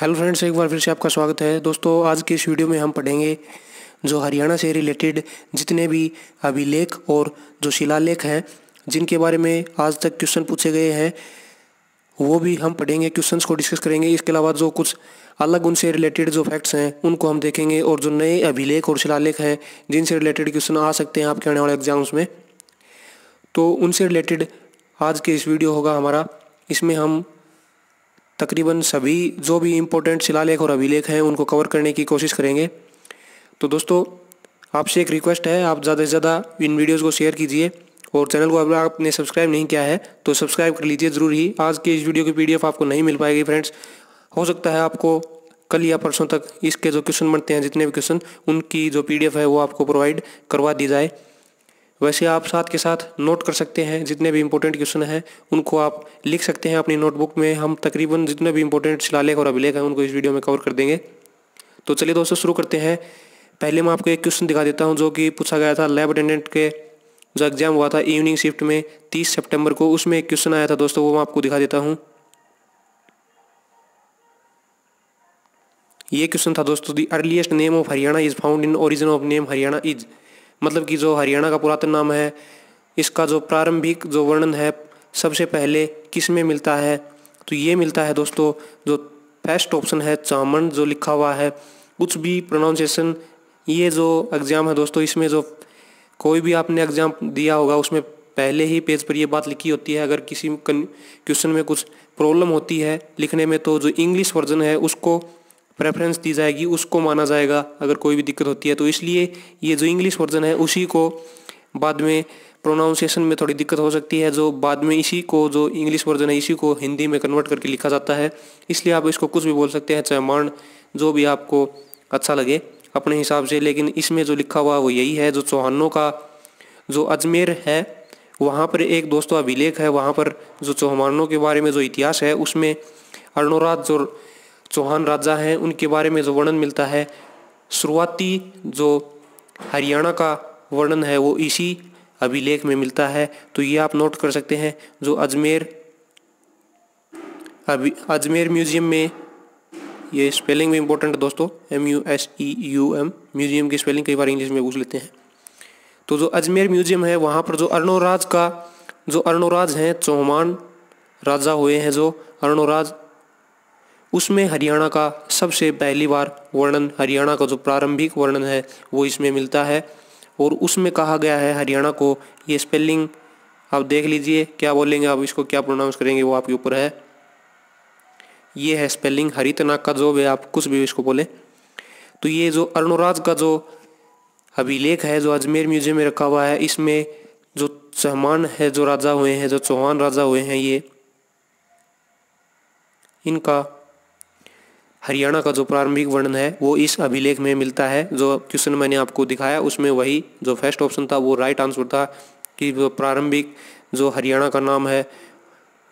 hello friends एक बार फिर से आपका स्वागत है दोस्तों आज के इस वीडियो में हम पढ़ेंगे जो हरियाणा से रिलेटेड जितने भी अभिलेख और जो शिलालेख हैं जिनके बारे में आज तक क्वेश्चन पूछे गए हैं वो भी हम पढ़ेंगे क्वेश्चंस को डिस्कस करेंगे इसके अलावा जो कुछ अलग उनसे रिलेटेड जो फैक्ट्स हैं उनको हम देखेंगे और जो नए अभिलेख और शिलालेख हैं जिनसे रिलेटेड क्वेश्चन आ सकते हैं आपके आने वाले एग्जाम्स में तो उनसे रिलेटेड आज के इस वीडियो होगा हमारा इसमें हम तकरीबन सभी जो भी इम्पोर्टेंट शिलालेख और अभिलेख हैं उनको कवर करने की कोशिश करेंगे तो दोस्तों आपसे एक रिक्वेस्ट है आप ज़्यादा से ज़्यादा इन वीडियोज़ को शेयर कीजिए और चैनल को अगर आपने सब्सक्राइब नहीं किया है तो सब्सक्राइब कर लीजिए ज़रूर ही आज के इस वीडियो की पी आपको नहीं मिल पाएगी फ्रेंड्स हो सकता है आपको कल या परसों तक इसके जो क्वेश्चन बनते हैं जितने भी क्वेश्चन उनकी जो पीडीएफ है वो आपको प्रोवाइड करवा दी जाए वैसे आप साथ के साथ नोट कर सकते हैं जितने भी इंपॉर्टेंट क्वेश्चन हैं उनको आप लिख सकते हैं अपनी नोटबुक में हम तकरीबन जितने भी इंपॉर्टेंट शिलालेख और अभिलेख हैं उनको इस वीडियो में कवर कर देंगे तो चलिए दोस्तों शुरू करते हैं पहले मैं आपको एक क्वेश्चन दिखा देता हूँ जो कि पूछा गया था लैब अटेंडेंट के जो एग्जाम हुआ था इवनिंग शिफ्ट में तीस सेप्टेम्बर को उसमें एक क्वेश्चन आया था दोस्तों वो मैं आपको दिखा देता हूँ ये क्वेश्चन था दोस्तों the earliest name of Haryana is found in origin of name Haryana is मतलब कि जो हरियाणा का पुरातन नाम है इसका जो प्रारंभिक जो वर्णन है सबसे पहले किस में मिलता है तो ये मिलता है दोस्तों जो फर्स्ट ऑप्शन है चामन जो लिखा हुआ है कुछ भी प्रोनाउंसिएशन ये जो एग्ज़ाम है दोस्तों इसमें जो कोई भी आपने एग्ज़ाम दिया होगा उसमें पहले ही पेज पर ये बात लिखी होती है अगर किसी क्वेश्चन में कुछ प्रॉब्लम होती है लिखने में तो जो इंग्लिश वर्जन है उसको प्रेफरेंस दी जाएगी उसको माना जाएगा अगर कोई भी दिक्कत होती है तो इसलिए ये जो इंग्लिश वर्जन है उसी को बाद में प्रोनाउंसिएशन में थोड़ी दिक्कत हो सकती है जो बाद में इसी को जो इंग्लिश वर्जन है इसी को हिंदी में कन्वर्ट करके लिखा जाता है इसलिए आप इसको कुछ भी बोल सकते हैं चाहे मांड जो भी आपको अच्छा लगे अपने हिसाब से लेकिन इसमें जो लिखा हुआ वो यही है जो चौहानों का जो अजमेर है वहाँ पर एक दोस्तों अभिलेख है वहाँ पर जो चौहानों के बारे में जो इतिहास है उसमें अर्णोराज जो चौहान राजा हैं उनके बारे में जो वर्णन मिलता है शुरुआती जो हरियाणा का वर्णन है वो इसी अभिलेख में मिलता है तो ये आप नोट कर सकते हैं जो अजमेर अभी अजमेर म्यूज़ियम में ये स्पेलिंग भी इम्पोर्टेंट है दोस्तों M U S E e U M museum की स्पेलिंग कई बार इंग्लिश में पूछ लेते हैं तो जो अजमेर म्यूज़ियम है वहाँ पर जो अर्णोराज का जो अर्णोराज हैं चौहान राजा हुए हैं जो अर्णोराज उसमें हरियाणा का सबसे पहली बार वर्णन हरियाणा का जो प्रारंभिक वर्णन है वो इसमें मिलता है और उसमें कहा गया है हरियाणा को ये स्पेलिंग आप देख लीजिए क्या बोलेंगे आप इसको क्या प्रोनाउंस करेंगे वो आपके ऊपर है ये है स्पेलिंग हरितनाग का जो भी आप कुछ भी इसको बोले तो ये जो अरुणराज का जो अभिलेख है जो अजमेर म्यूजियम में रखा हुआ है इसमें जो चहमान है जो राजा हुए हैं जो चौहान राजा हुए हैं ये इनका हरियाणा का जो प्रारंभिक वर्णन है वो इस अभिलेख में मिलता है जो क्वेश्चन मैंने आपको दिखाया उसमें वही जो फर्स्ट ऑप्शन था वो राइट आंसर था कि प्रारंभिक जो हरियाणा का नाम है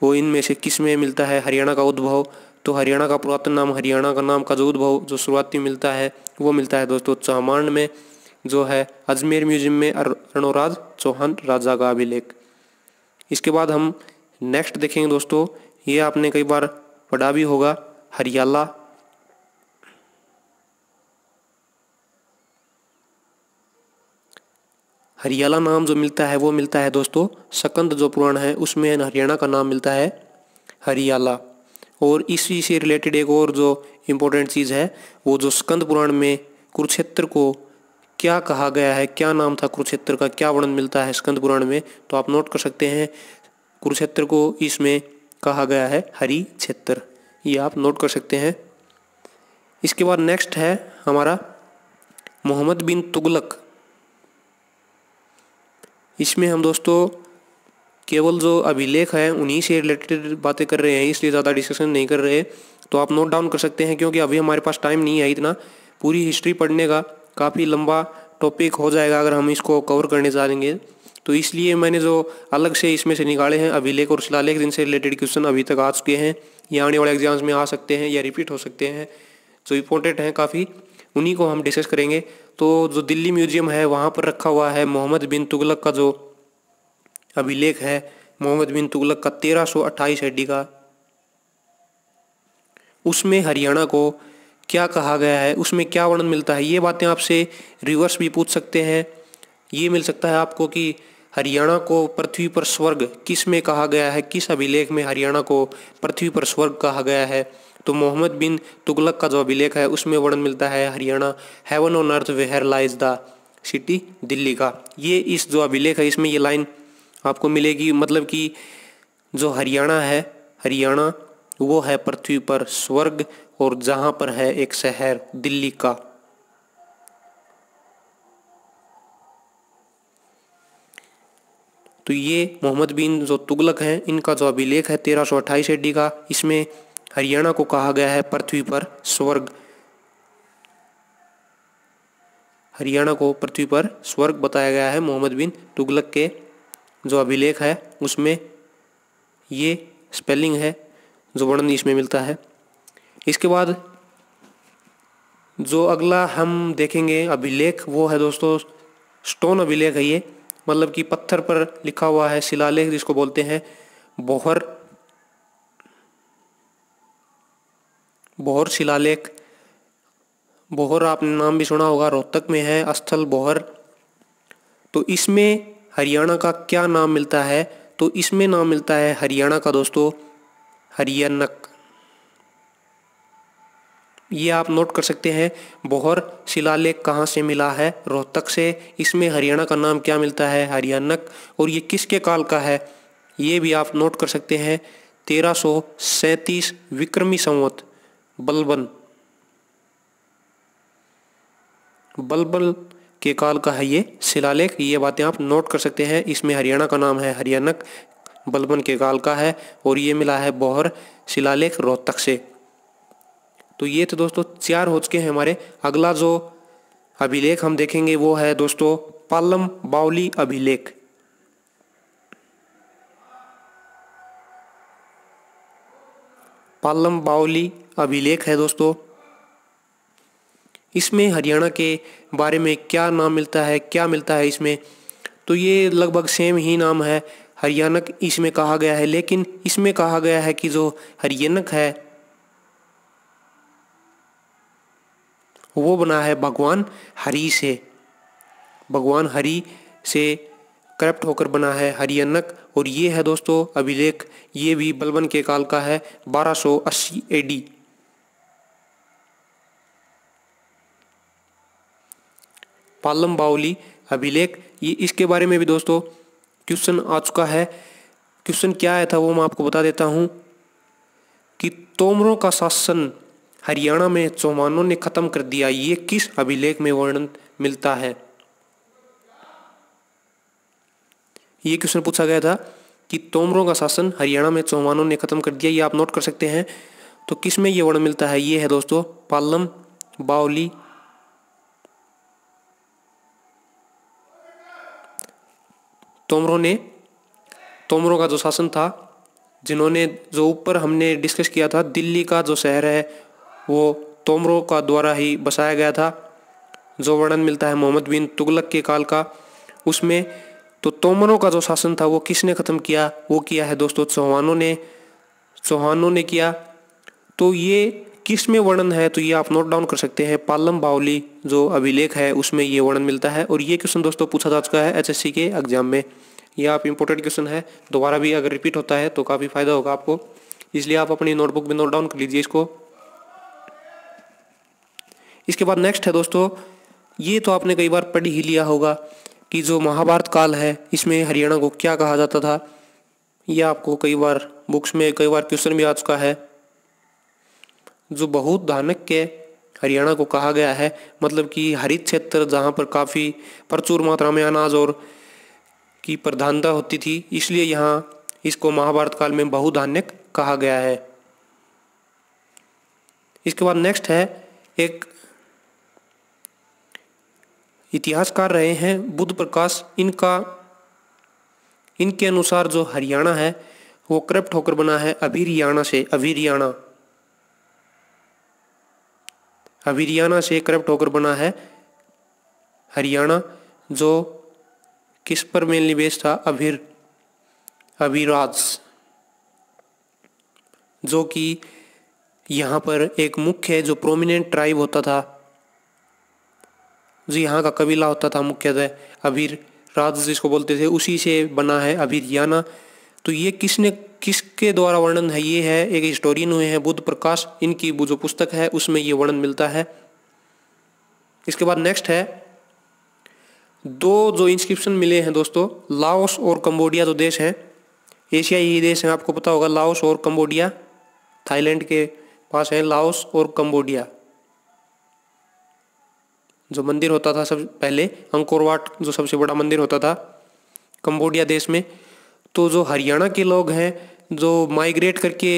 वो इनमें से किस में मिलता है हरियाणा का उद्भव तो हरियाणा का पुरातन नाम हरियाणा का नाम का जो उद्भव जो शुरुआती मिलता है वो मिलता है दोस्तों चौहान में जो है अजमेर म्यूजियम में रणोराज चौहान राजा का अभिलेख इसके बाद हम नेक्स्ट देखेंगे दोस्तों ये आपने कई बार पढ़ा भी होगा हरियाला हरियाला नाम जो मिलता है वो मिलता है दोस्तों सकंद जो पुराण है उसमें हरियाणा का नाम मिलता है हरियाला और इसी से रिलेटेड एक और जो इम्पोर्टेंट चीज़ है वो जो स्कंद पुराण में कुरुक्षेत्र को क्या कहा गया है क्या नाम था कुरुक्षेत्र का क्या वर्णन मिलता है स्कंद पुराण में तो आप नोट कर सकते हैं कुरुक्षेत्र को इसमें कहा गया है हरि क्षेत्र ये आप नोट कर सकते हैं इसके बाद नेक्स्ट है हमारा मोहम्मद बिन तुगलक इसमें हम दोस्तों केवल जो अभिलेख है उन्हीं से रिलेटेड बातें कर रहे हैं इसलिए ज़्यादा डिस्कशन नहीं कर रहे तो आप नोट डाउन कर सकते हैं क्योंकि अभी हमारे पास टाइम नहीं है इतना पूरी हिस्ट्री पढ़ने का काफ़ी लंबा टॉपिक हो जाएगा अगर हम इसको कवर करने जा रहे तो इसलिए मैंने जो अलग से इसमें से निकाले हैं अभिलेख और शिलालेख जिनसे रिलेटेड क्वेश्चन अभी तक आ चुके हैं या आने वाले एग्जाम्स में आ सकते हैं या रिपीट हो सकते हैं जो इम्पोर्टेंट हैं काफ़ी उन्हीं को हम डिस्कस करेंगे तो जो दिल्ली म्यूजियम है वहाँ पर रखा हुआ है मोहम्मद बिन तुगलक का जो अभिलेख है मोहम्मद बिन तुगलक का तेरह सौ अट्ठाईस एडी का उसमें हरियाणा को क्या कहा गया है उसमें क्या वर्णन मिलता है ये बातें आपसे रिवर्स भी पूछ सकते हैं ये मिल सकता है आपको कि हरियाणा को पृथ्वी पर स्वर्ग किस में कहा गया है किस अभिलेख में हरियाणा को पृथ्वी पर स्वर्ग कहा गया है तो मोहम्मद बिन तुगलक का जो अभिलेख है उसमें वर्णन मिलता है Haryana heaven on earth where lies the city Delhi का ये इस जो अभिलेख है इसमें ये लाइन आपको मिलेगी मतलब कि जो हरियाणा है हरियाणा वो है पृथ्वी पर स्वर्ग और जहां पर है एक शहर दिल्ली का तो ये मोहम्मद बिन जो तुगलक हैं इनका जो अभिलेख है तेरह सौ अट्ठाईस एडी का इसमें हरियाणा को कहा गया है पृथ्वी पर स्वर्ग हरियाणा को पृथ्वी पर स्वर्ग बताया गया है मोहम्मद बिन तुगलक के जो अभिलेख है उसमें ये स्पेलिंग है जो वर्णन इसमें मिलता है इसके बाद जो अगला हम देखेंगे अभिलेख वो है दोस्तों स्टोन अभिलेख है ये मतलब कि पत्थर पर लिखा हुआ है शिलालेख जिसको बोलते हैं बोहर बोहर शिलालेख बोहर आपने नाम भी सुना होगा रोहतक में है स्थल बोहर तो इसमें हरियाणा का क्या नाम मिलता है तो इसमें नाम मिलता है हरियाणा का दोस्तों हरियाणक ये आप नोट कर सकते हैं बोहर शिलालेख कहाँ से मिला है रोहतक से इसमें हरियाणा का नाम क्या मिलता है हरियाणक और ये किसके काल का है ये भी आप नोट कर सकते हैं तेरह सौ सैंतीस विक्रमी संवत बलबन बलबल के काल का है ये शिलालेख ये बातें आप नोट कर सकते हैं इसमें हरियाणा का नाम है हरियाणक बलबन के काल का है और ये मिला है बोहर शिलालेख रोहतक से तो ये थे तो दोस्तों चार हो चुके हैं हमारे अगला जो अभिलेख हम देखेंगे वो है दोस्तों पालम बावली अभिलेख पालम बावली अभिलेख है दोस्तों इसमें हरियाणा के बारे में क्या नाम मिलता है क्या मिलता है इसमें तो ये लगभग सेम ही नाम है हरियाणक इसमें कहा गया है लेकिन इसमें कहा गया है कि जो हरियाणक है वो बना है भगवान हरि से भगवान हरि से करप्ट होकर बना है हरियाणक और ये है दोस्तों अभिलेख ये भी बलबन के काल का है 1280 एडी पालम बाउली अभिलेख ये इसके बारे में भी दोस्तों क्वेश्चन आ चुका है क्वेश्चन क्या आया था वो मैं आपको बता देता हूँ कि तोमरों का शासन हरियाणा में चौहानों ने खत्म कर दिया ये किस अभिलेख में वर्णन मिलता है ये क्वेश्चन पूछा गया था कि तोमरों का शासन हरियाणा में चौहानों ने खत्म कर दिया ये आप नोट कर सकते हैं तो किस में ये वर्ण मिलता है ये है दोस्तों पालम बावली तोमरों ने तोमरों का जो शासन था जिन्होंने जो ऊपर हमने डिस्कस किया था दिल्ली का जो शहर है वो तोमरों का द्वारा ही बसाया गया था जो वर्णन मिलता है मोहम्मद बिन तुगलक के काल का उसमें तो तोमरों का जो शासन था वो किसने ख़त्म किया वो किया है दोस्तों चौहानों ने चौहानों ने किया तो ये किस में वर्णन है तो ये आप नोट डाउन कर सकते हैं पालम बावली जो अभिलेख है उसमें ये वर्णन मिलता है और ये क्वेश्चन दोस्तों पूछा जा चुका है एचएससी के एग्जाम में ये आप इंपोर्टेंट क्वेश्चन है दोबारा भी अगर रिपीट होता है तो काफ़ी फायदा होगा आपको इसलिए आप अपनी नोटबुक में नोट डाउन कर लीजिए इसको इसके बाद नेक्स्ट है दोस्तों ये तो आपने कई बार पढ़ ही लिया होगा कि जो महाभारत काल है इसमें हरियाणा को क्या कहा जाता था यह आपको कई बार बुक्स में कई बार क्वेश्चन भी आ चुका है जो बहुत धानक के हरियाणा को कहा गया है मतलब कि हरित क्षेत्र जहाँ पर काफ़ी प्रचुर मात्रा में अनाज और की प्रधानता होती थी इसलिए यहाँ इसको महाभारत काल में बहुधान्य कहा गया है इसके बाद नेक्स्ट है एक इतिहासकार रहे हैं बुद्ध प्रकाश इनका इनके अनुसार जो हरियाणा है वो करप्ट होकर बना है अभिरियाणा से अभिरियाणा अभिरियाणा से करप्ट होकर बना है हरियाणा जो किस पर मेल निवेश था अभिर अभिराज जो कि यहाँ पर एक मुख्य जो प्रोमिनेंट ट्राइब होता था जो यहाँ का कबीला होता था मुख्यतः अभीर राज जिसको बोलते थे उसी से बना है याना तो ये किसने किसके द्वारा वर्णन है ये है एक हिस्टोरियन हुए हैं बुद्ध प्रकाश इनकी जो पुस्तक है उसमें ये वर्णन मिलता है इसके बाद नेक्स्ट है दो जो इंस्क्रिप्शन मिले हैं दोस्तों लाओस और कंबोडिया जो देश हैं एशिया ही देश हैं आपको पता होगा लाओस और कंबोडिया थाईलैंड के पास हैं लाओस और कंबोडिया जो मंदिर होता था सब पहले अंकोरवाट जो सबसे बड़ा मंदिर होता था कंबोडिया देश में तो जो हरियाणा के लोग हैं जो माइग्रेट करके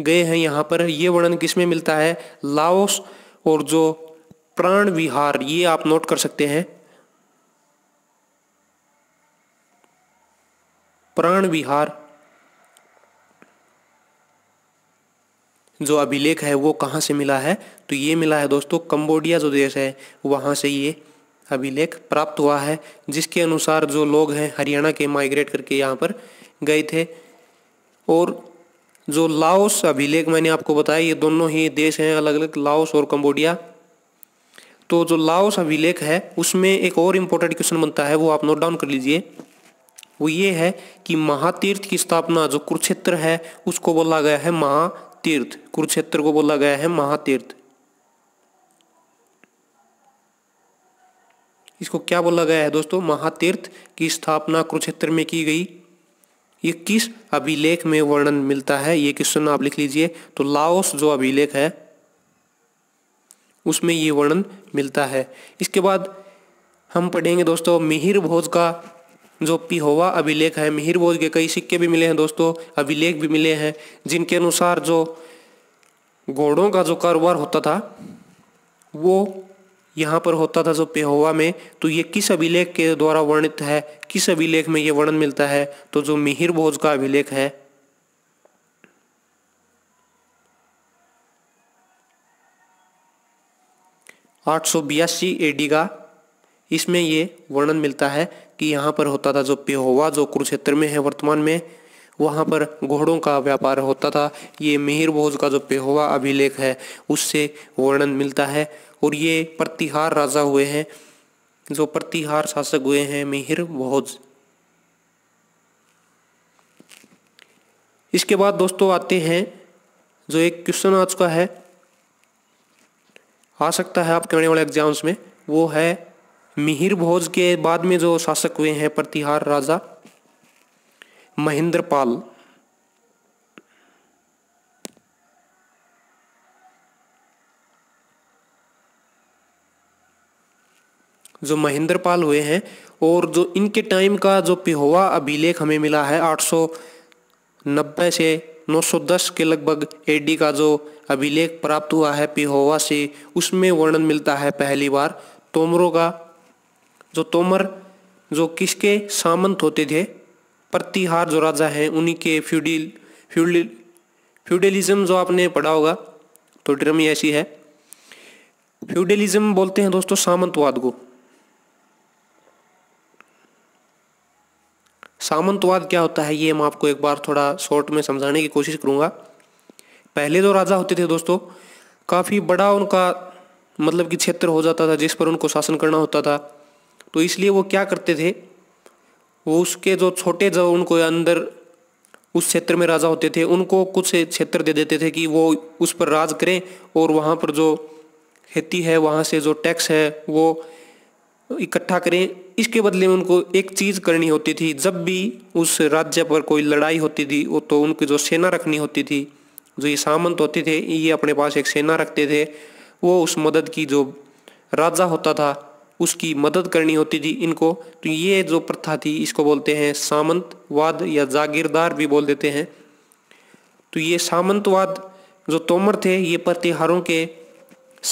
गए हैं यहाँ पर ये वर्णन किस में मिलता है लाओस और जो प्राण विहार ये आप नोट कर सकते हैं प्राण विहार जो अभिलेख है वो कहाँ से मिला है तो ये मिला है दोस्तों कंबोडिया जो देश है वहाँ से ये अभिलेख प्राप्त हुआ है जिसके अनुसार जो लोग हैं हरियाणा के माइग्रेट करके यहाँ पर गए थे और जो लाओस अभिलेख मैंने आपको बताया ये दोनों ही देश हैं अलग अलग लाओस और कंबोडिया तो जो लाओस अभिलेख है उसमें एक और इम्पोर्टेंट क्वेश्चन बनता है वो आप नोट डाउन कर लीजिए वो ये है कि महातीर्थ की स्थापना जो कुरुक्षेत्र है उसको बोला गया है महा तीर्थ कुरुक्षेत्र को बोला गया है महातीर्थ इसको क्या बोला गया है दोस्तों महातीर्थ की स्थापना कुरुक्षेत्र में की गई ये किस अभिलेख में वर्णन मिलता है ये क्वेश्चन आप लिख लीजिए तो लाओस जो अभिलेख है उसमें ये वर्णन मिलता है इसके बाद हम पढ़ेंगे दोस्तों मिहिर भोज का जो पिहोवा अभिलेख है मिहिर बोध के कई सिक्के भी मिले हैं दोस्तों अभिलेख भी मिले हैं जिनके अनुसार जो घोड़ों का जो कारोबार होता था वो यहाँ पर होता था जो पेहोवा में तो ये किस अभिलेख के द्वारा वर्णित है किस अभिलेख में ये वर्णन मिलता है तो जो मिहिर भोज का अभिलेख है आठ सौ बयासी एडी का इसमें ये वर्णन मिलता है कि यहाँ पर होता था जो पिहोवा जो कुरुक्षेत्र में है वर्तमान में वहाँ पर घोड़ों का व्यापार होता था ये मिहिर भोज का जो पिहोवा अभिलेख है उससे वर्णन मिलता है और ये प्रतिहार राजा हुए हैं जो प्रतिहार शासक हुए हैं मिहिर भोज इसके बाद दोस्तों आते हैं जो एक क्वेश्चन आज का है आ सकता है आपके आने वाले एग्जाम्स में वो है मिहिर भोज के बाद में जो शासक हुए हैं प्रतिहार राजा महेंद्रपाल जो महेंद्रपाल हुए हैं और जो इनके टाइम का जो पिहोवा अभिलेख हमें मिला है 890 से 910 के लगभग एडी का जो अभिलेख प्राप्त हुआ है पिहोवा से उसमें वर्णन मिलता है पहली बार तोमरों का जो तोमर जो किसके सामंत होते थे प्रतिहार जो राजा हैं उन्हीं के फ्यूडिल फ्यूडिल फ्यूडलिज्म जो आपने पढ़ा होगा तो टर्म ही ऐसी है फ्यूडलिज्म बोलते हैं दोस्तों सामंतवाद को सामंतवाद क्या होता है ये मैं आपको एक बार थोड़ा शॉर्ट में समझाने की कोशिश करूंगा पहले जो राजा होते थे दोस्तों काफ़ी बड़ा उनका मतलब कि क्षेत्र हो जाता था जिस पर उनको शासन करना होता था तो इसलिए वो क्या करते थे वो उसके जो छोटे जो उनको अंदर उस क्षेत्र में राजा होते थे उनको कुछ क्षेत्र दे देते थे कि वो उस पर राज करें और वहाँ पर जो खेती है वहाँ से जो टैक्स है वो इकट्ठा करें इसके बदले में उनको एक चीज़ करनी होती थी जब भी उस राज्य पर कोई लड़ाई होती थी वो तो उनकी जो सेना रखनी होती थी जो ये सामंत होते थे ये अपने पास एक सेना रखते थे वो उस मदद की जो राजा होता था उसकी मदद करनी होती थी इनको तो ये जो प्रथा थी इसको बोलते हैं सामंतवाद या जागीरदार भी बोल देते हैं तो ये सामंतवाद जो तोमर थे ये प्रतिहारों के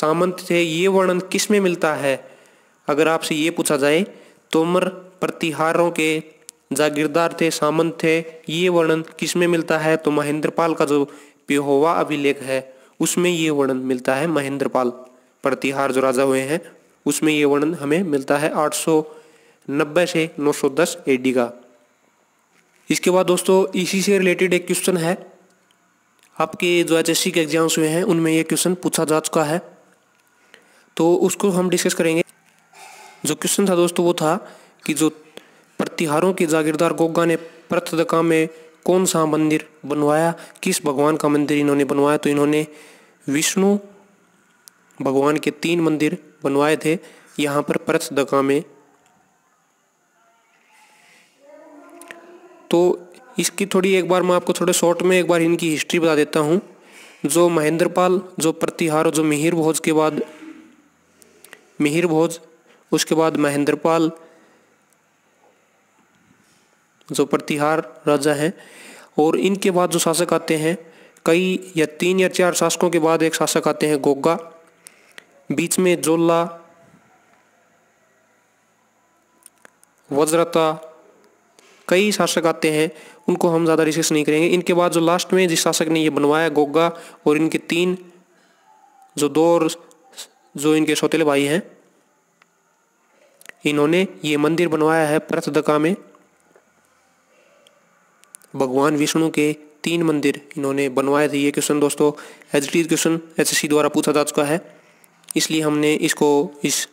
सामंत थे ये वर्णन किस में मिलता है अगर आपसे ये पूछा जाए तोमर प्रतिहारों के जागीरदार थे सामंत थे ये वर्णन किस में मिलता है तो महेंद्रपाल का जो पिहोवा अभिलेख है उसमें ये वर्णन मिलता है महेंद्रपाल प्रतिहार जो राजा हुए हैं उसमें ये वर्णन हमें मिलता है 890 से 910 एडी का इसके बाद दोस्तों इसी से रिलेटेड एक क्वेश्चन है आपके जो एच के एग्जाम्स हुए हैं उनमें ये क्वेश्चन पूछा जा चुका है तो उसको हम डिस्कस करेंगे जो क्वेश्चन था दोस्तों वो था कि जो प्रतिहारों के जागीरदार गोगा ने प्रथदका में कौन सा मंदिर बनवाया किस भगवान का मंदिर इन्होंने बनवाया तो इन्होंने विष्णु भगवान के तीन मंदिर बनवाए थे यहाँ पर परस दगा में तो इसकी थोड़ी एक बार मैं आपको थोड़े शॉर्ट में एक बार इनकी हिस्ट्री बता देता हूँ जो महेंद्रपाल जो प्रतिहार जो मिहिर भोज के बाद मिहिर भोज उसके बाद महेंद्रपाल जो प्रतिहार राजा हैं और इनके बाद जो शासक आते हैं कई या तीन या चार शासकों के बाद एक शासक आते हैं गोगा बीच में जोला वज्रता कई शासक आते हैं उनको हम ज़्यादा डिस्कस नहीं करेंगे इनके बाद जो लास्ट में जिस शासक ने ये बनवाया गोगा और इनके तीन जो दो और जो इनके सौतेले भाई हैं इन्होंने ये मंदिर बनवाया है प्रथदका में भगवान विष्णु के तीन मंदिर इन्होंने बनवाए थे ये क्वेश्चन दोस्तों एच डी क्वेश्चन एच द्वारा पूछा जा चुका है इसलिए हमने इसको इस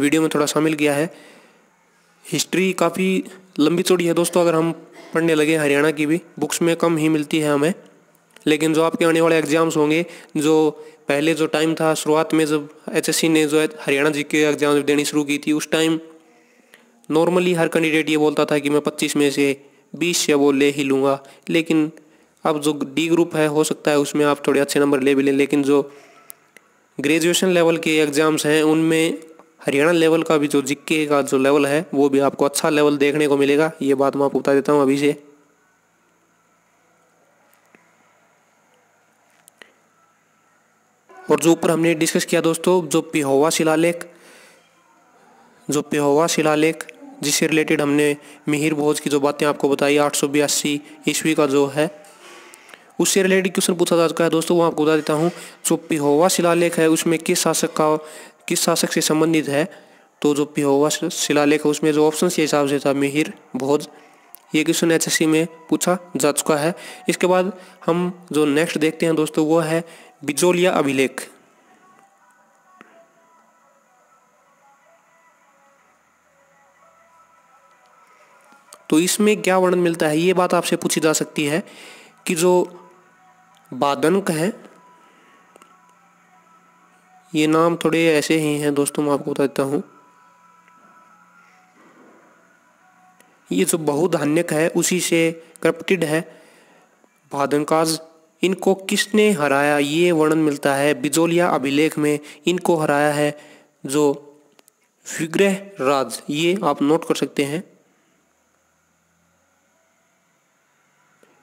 वीडियो में थोड़ा शामिल किया है हिस्ट्री काफ़ी लंबी चौड़ी है दोस्तों अगर हम पढ़ने लगे हरियाणा की भी बुक्स में कम ही मिलती है हमें लेकिन जो आपके आने वाले एग्ज़ाम्स होंगे जो पहले जो टाइम था शुरुआत में जब एचएससी ने जो हरियाणा जी के एग्ज़ाम देनी शुरू की थी उस टाइम नॉर्मली हर कैंडिडेट ये बोलता था कि मैं पच्चीस में से बीस या वो ले ही लूँगा लेकिन अब जो डी ग्रुप है हो सकता है उसमें आप थोड़े अच्छे नंबर ले भी लें लेकिन जो ग्रेजुएशन लेवल के एग्ज़ाम्स हैं उनमें हरियाणा लेवल का भी जो जिक्के का जो लेवल है वो भी आपको अच्छा लेवल देखने को मिलेगा ये बात मैं आपको बता देता हूँ अभी से और जो ऊपर हमने डिस्कस किया दोस्तों जो पिहोवा शिलालेख जो पिहोवा शिलालेख जिससे रिलेटेड हमने मिहिर भोज की जो बातें आपको बताई आठ सौ ईस्वी का जो है उससे रिलेटेड क्वेश्चन पूछा जा चुका है दोस्तों वो आपको बता देता हूँ जो पिहोवा शिलालेख है उसमें किस शासक का किस शासक से संबंधित है तो जो पिहोवा शिलालेख है उसमें जो ऑप्शन के हिसाब से था मिहिर भोज ये क्वेश्चन एच में पूछा जा चुका है इसके बाद हम जो नेक्स्ट देखते हैं दोस्तों वो है बिजोलिया अभिलेख तो इसमें क्या वर्णन मिलता है ये बात आपसे पूछी जा सकती है कि जो बादनक हैं ये नाम थोड़े ऐसे ही हैं दोस्तों मैं आपको बता देता हूँ ये जो बहुधान्यक है उसी से करप्टिड है भादनकाज इनको किसने हराया ये वर्णन मिलता है बिजोलिया अभिलेख में इनको हराया है जो विग्रह राज ये आप नोट कर सकते हैं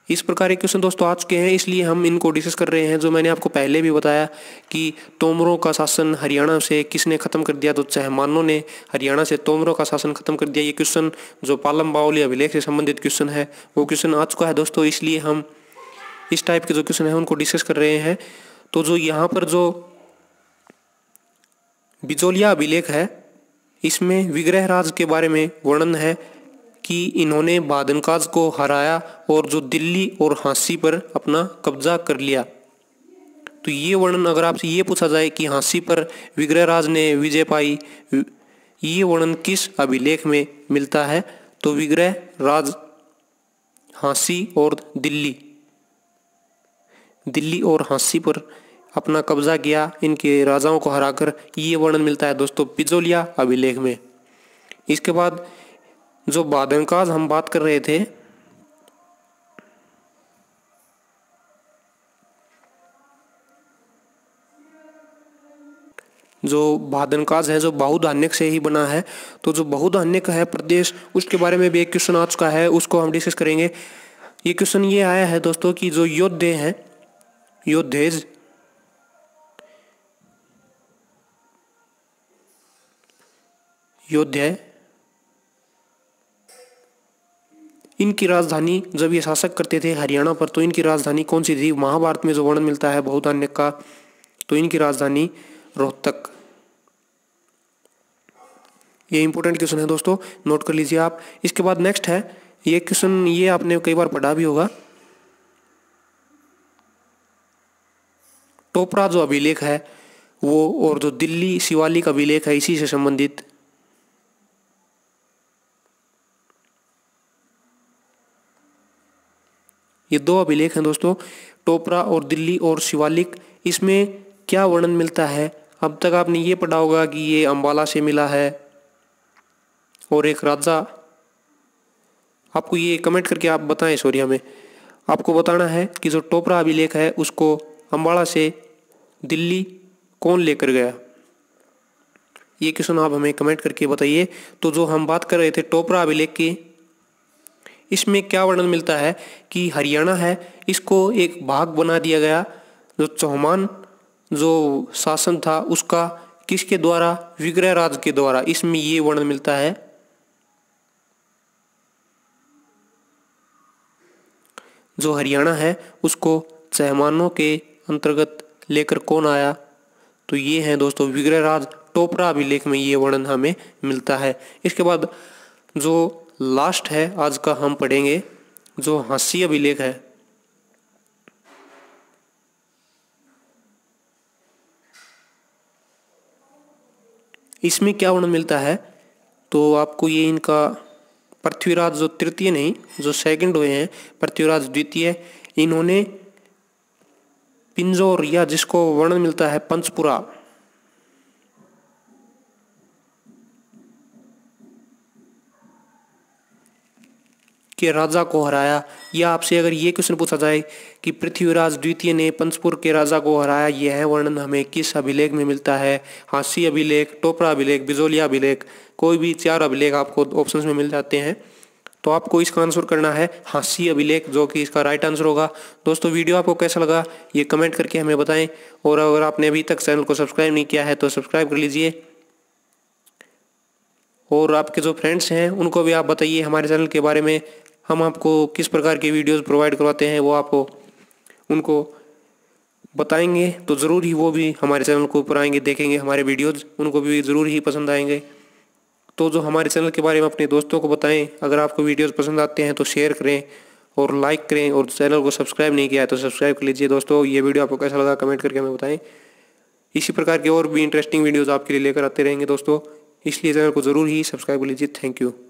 इस प्रकार के क्वेश्चन दोस्तों आ चुके हैं इसलिए हम इनको डिस्कस कर रहे हैं जो मैंने आपको पहले भी बताया कि तोमरों का शासन हरियाणा से किसने ख़त्म कर दिया तो चहमानों ने हरियाणा से तोमरों का शासन ख़त्म कर दिया ये क्वेश्चन जो पालम बावली अभिलेख से संबंधित क्वेश्चन है वो क्वेश्चन आ चुका है दोस्तों इसलिए हम इस टाइप के जो क्वेश्चन है उनको डिस्कस कर रहे हैं तो जो यहाँ पर जो बिजोलिया अभिलेख है इसमें विग्रहराज के बारे में वर्णन है कि इन्होंने बादनकाज को हराया और जो दिल्ली और हांसी पर अपना कब्जा कर लिया तो ये वर्णन अगर आपसे ये पूछा जाए कि हाँसी पर विग्रहराज ने विजय पाई ये वर्णन किस अभिलेख में मिलता है तो विग्रह राज हांसी और दिल्ली दिल्ली और हांसी पर अपना कब्जा किया इनके राजाओं को हराकर ये वर्णन मिलता है दोस्तों पिजोलिया अभिलेख में इसके बाद जो बादनकाज हम बात कर रहे थे जो बादन काज है जो बहुधान्यक से ही बना है तो जो बहुधान्यक है प्रदेश उसके बारे में भी एक क्वेश्चन आ चुका है उसको हम डिस्कस करेंगे ये क्वेश्चन ये आया है दोस्तों कि जो योद्धे हैं योद्धेज योद्धे इनकी राजधानी जब ये शासक करते थे हरियाणा पर तो इनकी राजधानी कौन सी थी महाभारत में जो वर्णन मिलता है अन्य का तो इनकी राजधानी रोहतक ये इंपॉर्टेंट क्वेश्चन है दोस्तों नोट कर लीजिए आप इसके बाद नेक्स्ट है ये क्वेश्चन ये आपने कई बार पढ़ा भी होगा टोपरा जो अभिलेख है वो और जो दिल्ली शिवालिक अभिलेख है इसी से संबंधित ये दो अभिलेख हैं दोस्तों टोपरा और दिल्ली और शिवालिक इसमें क्या वर्णन मिलता है अब तक आपने ये पढ़ा होगा कि ये अम्बाला से मिला है और एक राजा आपको ये कमेंट करके आप बताएं सॉरी हमें आपको बताना है कि जो टोपरा अभिलेख है उसको अम्बाला से दिल्ली कौन लेकर गया ये क्वेश्चन आप हमें कमेंट करके बताइए तो जो हम बात कर रहे थे टोपरा अभिलेख की इसमें क्या वर्णन मिलता है कि हरियाणा है इसको एक भाग बना दिया गया जो चौहान जो शासन था उसका किसके द्वारा विग्रह राज के द्वारा इसमें ये वर्णन मिलता है जो हरियाणा है उसको चहमानों के अंतर्गत लेकर कौन आया तो ये है दोस्तों विग्रहराज टोपरा अभिलेख में ये वर्णन हमें मिलता है इसके बाद जो लास्ट है आज का हम पढ़ेंगे जो हास्य अभिलेख है इसमें क्या वर्णन मिलता है तो आपको ये इनका पृथ्वीराज जो तृतीय नहीं जो सेकंड हुए हैं पृथ्वीराज द्वितीय इन्होंने पिंजौर या जिसको वर्णन मिलता है पंचपुरा के राजा को हराया या आपसे अगर ये क्वेश्चन पूछा जाए कि पृथ्वीराज द्वितीय ने पंचपुर के राजा को हराया यह वर्णन हमें किस अभिलेख में मिलता है हाँसी अभिलेख टोपरा अभिलेख बिजोलिया अभिलेख कोई भी चार अभिलेख आपको ऑप्शन में मिल जाते हैं तो आपको इसका आंसर करना है हाँसी अभिलेख जो कि इसका राइट आंसर होगा दोस्तों वीडियो आपको कैसा लगा ये कमेंट करके हमें बताएं और अगर आपने अभी तक चैनल को सब्सक्राइब नहीं किया है तो सब्सक्राइब कर लीजिए और आपके जो फ्रेंड्स हैं उनको भी आप बताइए हमारे चैनल के बारे में हम आपको किस प्रकार के वीडियोस प्रोवाइड करवाते हैं वो आपको उनको बताएंगे तो ज़रूर ही वो भी हमारे चैनल को ऊपर आएंगे देखेंगे हमारे वीडियोज़ उनको भी ज़रूर ही पसंद आएंगे तो जो हमारे चैनल के बारे में अपने दोस्तों को बताएं अगर आपको वीडियोस पसंद आते हैं तो शेयर करें और लाइक करें और चैनल को सब्सक्राइब नहीं किया है तो सब्सक्राइब कर लीजिए दोस्तों ये वीडियो आपको कैसा लगा कमेंट करके हमें बताएँ इसी प्रकार के और भी इंटरेस्टिंग वीडियोज़ आपके लिए लेकर आते रहेंगे दोस्तों इसलिए चैनल को ज़रूर ही सब्सक्राइब कर लीजिए थैंक यू